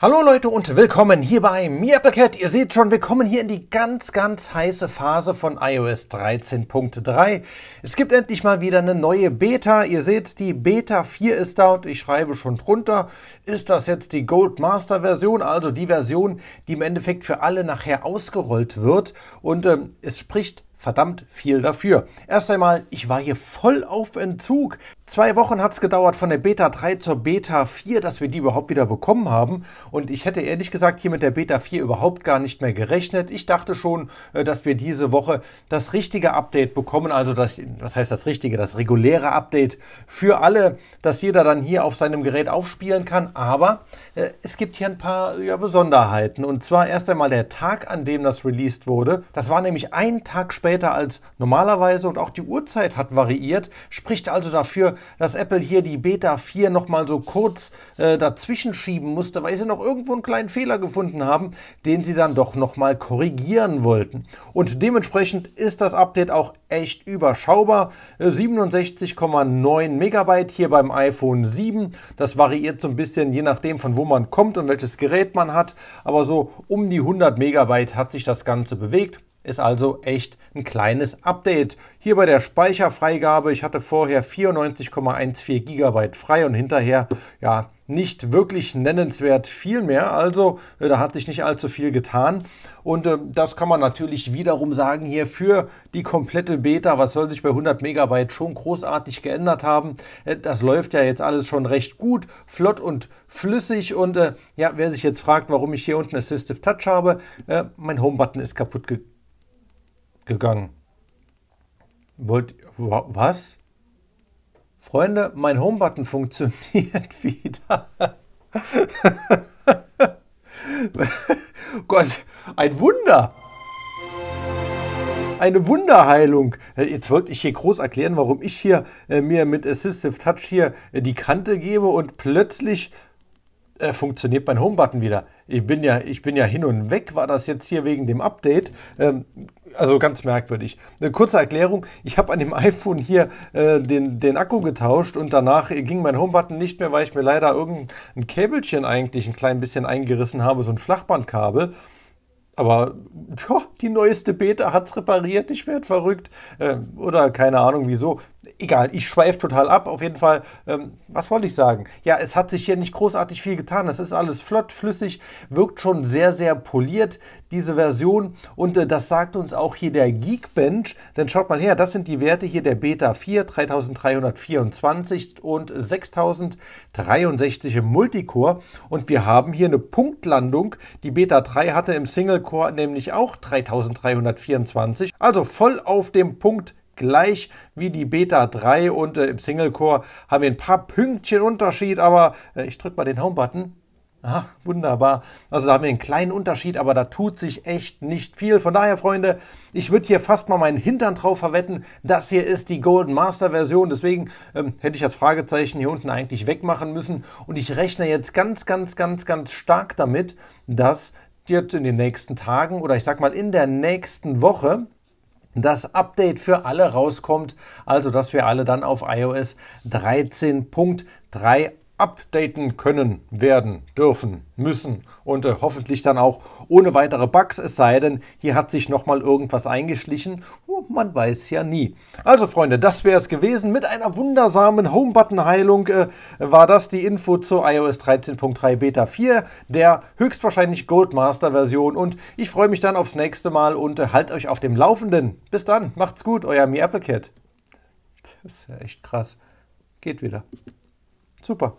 Hallo Leute und willkommen hier bei MiAppleCat. Ihr seht schon, wir kommen hier in die ganz, ganz heiße Phase von iOS 13.3. Es gibt endlich mal wieder eine neue Beta. Ihr seht, die Beta 4 ist da und ich schreibe schon drunter. Ist das jetzt die Gold Master Version, also die Version, die im Endeffekt für alle nachher ausgerollt wird? Und ähm, es spricht verdammt viel dafür. Erst einmal, ich war hier voll auf Entzug. Zwei Wochen hat es gedauert von der Beta 3 zur Beta 4, dass wir die überhaupt wieder bekommen haben. Und ich hätte ehrlich gesagt hier mit der Beta 4 überhaupt gar nicht mehr gerechnet. Ich dachte schon, äh, dass wir diese Woche das richtige Update bekommen. Also das, was heißt das richtige, das reguläre Update für alle, dass jeder dann hier auf seinem Gerät aufspielen kann. Aber äh, es gibt hier ein paar ja, Besonderheiten. Und zwar erst einmal der Tag, an dem das released wurde. Das war nämlich ein Tag später als normalerweise und auch die Uhrzeit hat variiert. Spricht also dafür, dass Apple hier die Beta 4 nochmal so kurz äh, dazwischen schieben musste, weil sie noch irgendwo einen kleinen Fehler gefunden haben, den sie dann doch nochmal korrigieren wollten. Und dementsprechend ist das Update auch echt überschaubar. 67,9 äh, Megabyte hier beim iPhone 7. Das variiert so ein bisschen je nachdem, von wo man kommt und welches Gerät man hat. Aber so um die 100 Megabyte hat sich das Ganze bewegt ist also echt ein kleines Update. Hier bei der Speicherfreigabe, ich hatte vorher 94,14 GB frei und hinterher ja nicht wirklich nennenswert viel mehr. Also äh, da hat sich nicht allzu viel getan. Und äh, das kann man natürlich wiederum sagen hier für die komplette Beta, was soll sich bei 100 Megabyte schon großartig geändert haben. Äh, das läuft ja jetzt alles schon recht gut, flott und flüssig. Und äh, ja, wer sich jetzt fragt, warum ich hier unten Assistive Touch habe, äh, mein Home-Button ist kaputt gegangen gegangen. Wollt, was? Freunde, mein Homebutton funktioniert wieder. Gott, ein Wunder. Eine Wunderheilung. Jetzt wollte ich hier groß erklären, warum ich hier äh, mir mit Assistive Touch hier äh, die Kante gebe und plötzlich äh, funktioniert mein Homebutton wieder ich bin ja, ich bin ja hin und weg, war das jetzt hier wegen dem Update. Ähm, also ganz merkwürdig. Eine kurze Erklärung, ich habe an dem iPhone hier äh, den, den Akku getauscht und danach ging mein Homebutton nicht mehr, weil ich mir leider irgendein Käbelchen eigentlich ein klein bisschen eingerissen habe, so ein Flachbandkabel. Aber ja, die neueste Beta hat es repariert, ich werde verrückt. Äh, oder keine Ahnung wieso egal, ich schweife total ab. Auf jeden Fall, ähm, was wollte ich sagen? Ja, es hat sich hier nicht großartig viel getan. Es ist alles flott, flüssig, wirkt schon sehr, sehr poliert, diese Version. Und äh, das sagt uns auch hier der Geekbench. Denn schaut mal her, das sind die Werte hier der Beta 4, 3324 und 6063 im Multicore. Und wir haben hier eine Punktlandung. Die Beta 3 hatte im Single Core nämlich auch 3324. Also voll auf dem Punkt gleich wie die Beta 3 und äh, im Single-Core haben wir ein paar Pünktchen Unterschied, aber äh, ich drücke mal den Home-Button. Aha, wunderbar. Also da haben wir einen kleinen Unterschied, aber da tut sich echt nicht viel. Von daher, Freunde, ich würde hier fast mal meinen Hintern drauf verwetten. Das hier ist die Golden Master Version. Deswegen ähm, hätte ich das Fragezeichen hier unten eigentlich wegmachen müssen. Und ich rechne jetzt ganz, ganz, ganz, ganz stark damit, dass jetzt in den nächsten Tagen oder ich sag mal in der nächsten Woche das Update für alle rauskommt, also dass wir alle dann auf iOS 13.3 updaten können, werden, dürfen, müssen und äh, hoffentlich dann auch ohne weitere Bugs, es sei denn, hier hat sich nochmal irgendwas eingeschlichen. Oh, man weiß ja nie. Also Freunde, das wäre es gewesen. Mit einer wundersamen Home-Button-Heilung äh, war das die Info zu iOS 13.3 Beta 4, der höchstwahrscheinlich Goldmaster-Version. Und ich freue mich dann aufs nächste Mal und äh, halt euch auf dem Laufenden. Bis dann, macht's gut, euer Mi Applecat. Das ist ja echt krass. Geht wieder. Super.